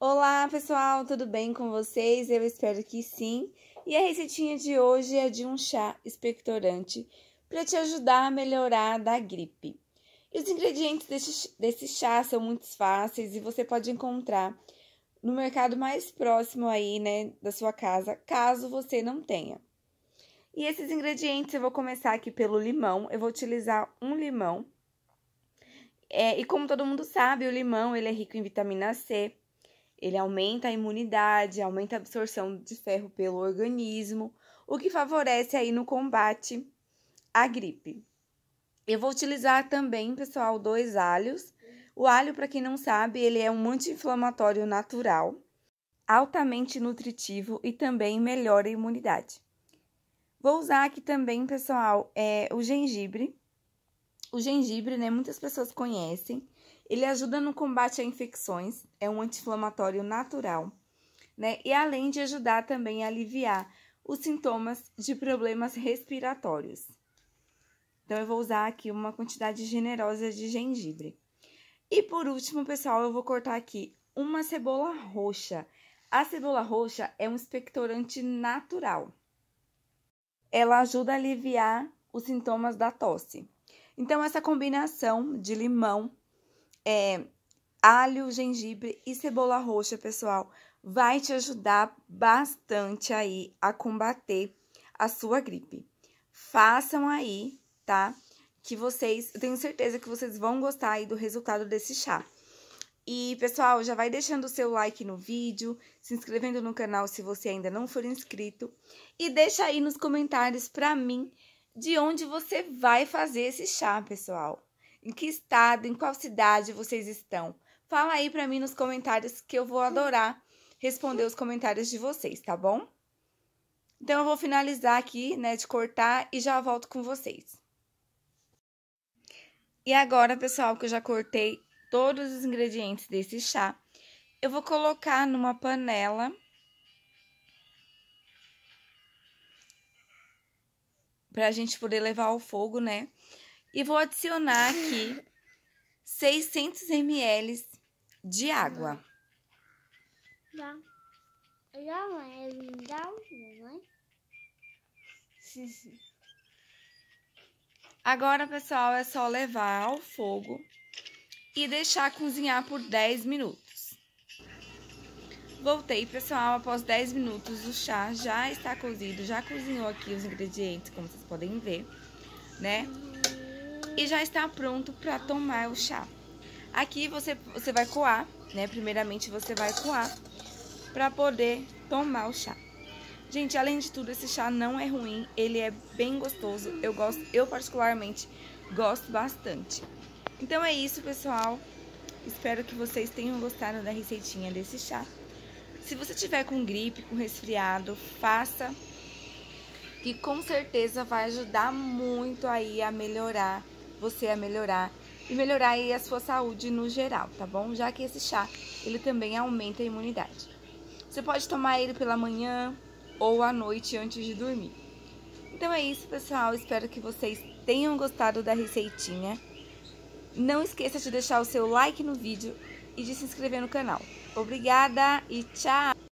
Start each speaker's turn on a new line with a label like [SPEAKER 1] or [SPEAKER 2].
[SPEAKER 1] Olá, pessoal, tudo bem com vocês? Eu espero que sim. E a receitinha de hoje é de um chá expectorante para te ajudar a melhorar da gripe. E os ingredientes desse, desse chá são muito fáceis e você pode encontrar no mercado mais próximo aí, né, da sua casa, caso você não tenha. E esses ingredientes eu vou começar aqui pelo limão. Eu vou utilizar um limão. É, e como todo mundo sabe, o limão ele é rico em vitamina C, ele aumenta a imunidade, aumenta a absorção de ferro pelo organismo, o que favorece aí no combate à gripe. Eu vou utilizar também, pessoal, dois alhos. O alho, para quem não sabe, ele é um anti-inflamatório natural, altamente nutritivo e também melhora a imunidade. Vou usar aqui também, pessoal, é, o gengibre o gengibre, né, muitas pessoas conhecem. Ele ajuda no combate a infecções, é um anti-inflamatório natural, né? E além de ajudar também a aliviar os sintomas de problemas respiratórios. Então, eu vou usar aqui uma quantidade generosa de gengibre. E por último, pessoal, eu vou cortar aqui uma cebola roxa. A cebola roxa é um expectorante natural. Ela ajuda a aliviar os sintomas da tosse. Então, essa combinação de limão, é, alho, gengibre e cebola roxa, pessoal, vai te ajudar bastante aí a combater a sua gripe. Façam aí, tá? Que vocês, eu tenho certeza que vocês vão gostar aí do resultado desse chá. E, pessoal, já vai deixando o seu like no vídeo, se inscrevendo no canal se você ainda não for inscrito. E deixa aí nos comentários pra mim de onde você vai fazer esse chá, pessoal. Em que estado, em qual cidade vocês estão? Fala aí para mim nos comentários que eu vou adorar responder os comentários de vocês, tá bom? Então eu vou finalizar aqui, né, de cortar e já volto com vocês. E agora, pessoal, que eu já cortei todos os ingredientes desse chá, eu vou colocar numa panela pra gente poder levar ao fogo, né? E vou adicionar aqui 600 ml de água. Já. Já, mãe. É, dá mãe. Né? Agora, pessoal, é só levar ao fogo e deixar cozinhar por 10 minutos. Voltei pessoal, após 10 minutos o chá já está cozido, já cozinhou aqui os ingredientes, como vocês podem ver, né? E já está pronto para tomar o chá. Aqui você, você vai coar, né? Primeiramente você vai coar para poder tomar o chá. Gente, além de tudo, esse chá não é ruim, ele é bem gostoso. Eu gosto, eu particularmente gosto bastante. Então é isso, pessoal. Espero que vocês tenham gostado da receitinha desse chá. Se você tiver com gripe, com resfriado, faça que com certeza vai ajudar muito aí a melhorar, você a melhorar e melhorar aí a sua saúde no geral, tá bom? Já que esse chá, ele também aumenta a imunidade. Você pode tomar ele pela manhã ou à noite antes de dormir. Então é isso, pessoal. Espero que vocês tenham gostado da receitinha. Não esqueça de deixar o seu like no vídeo e de se inscrever no canal. Obrigada e tchau!